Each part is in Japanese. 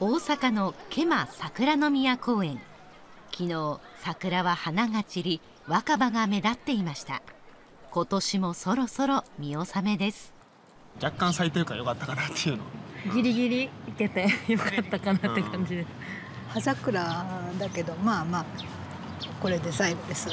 大阪のケマ桜の宮公園昨日桜は花が散り若葉が目立っていました今年もそろそろ見納めです若干咲いてるか良かったかなっていうの、うん、ギリギリいけて良かったかなって感じです、うん、葉桜だけどまあまあこれで最後です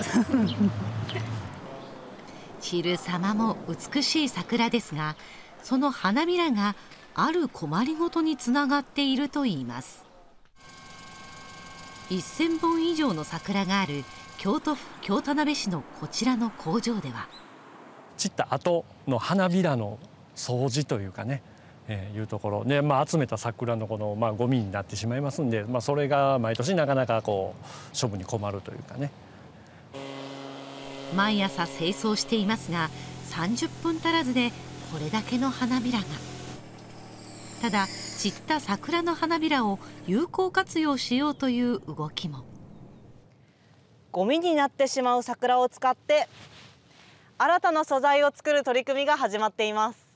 散る 様も美しい桜ですがその花びらがある困りごとにつながっているといいます1000本以上の桜がある京都府京田辺市のこちらの工場では散った後の花びらの掃除というかねえー、いうところで、まあ、集めた桜のこの、まあ、ゴミになってしまいますんで、まあ、それが毎年なかなかこう処分に困るというかね毎朝清掃していますが30分足らずでこれだけの花びらが。ただ散った桜の花びらを有効活用しようという動きもゴミになってしまう桜を使って新たな素材を作る取り組みが始まっています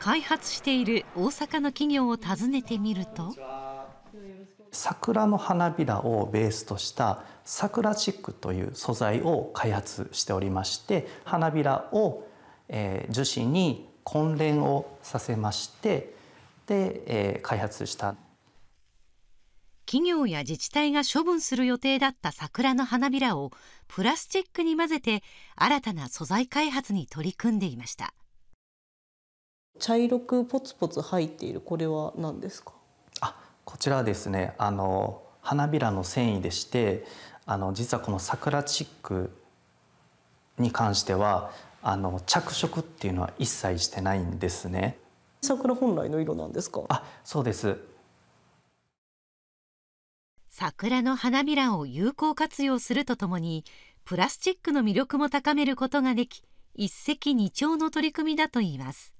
開発している大阪の企業を訪ねてみると桜の花びらをベースとした桜チックという素材を開発しておりまして花びらを、えー、樹脂に混練をさせましてで、えー、開発した企業や自治体が処分する予定だった桜の花びらをプラスチックに混ぜて新たな素材開発に取り組んでいました茶色くポツポツ入っているこれは何ですかあこちらはですねあの花びらの繊維でしてあの実はこの桜チックに関してはあの着色っていうのは一切してないんですね。桜本来の色なんですか。あ、そうです。桜の花びらを有効活用するとともに、プラスチックの魅力も高めることができ、一石二鳥の取り組みだといいます。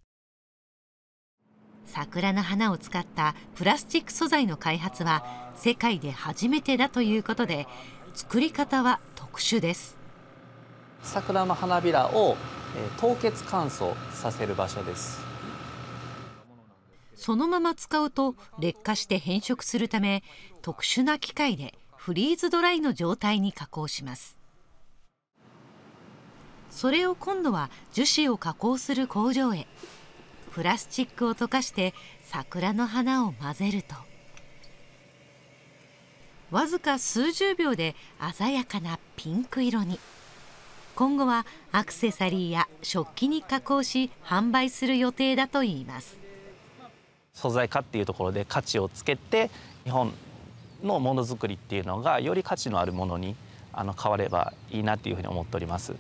桜の花を使ったプラスチック素材の開発は世界で初めてだということで作り方は特殊です桜の花びらを凍結乾燥させる場所ですそのまま使うと劣化して変色するため特殊な機械でフリーズドライの状態に加工しますそれを今度は樹脂を加工する工場へプラスチックを溶かして桜の花を混ぜるとわずか数十秒で鮮やかなピンク色に。今後はアクセサリーや食器に加工し販売する予定だといいます素材化っていうところで価値をつけて日本のものづくりっていうのがより価値のあるものにあの変わればいいなっていうふうに思っております。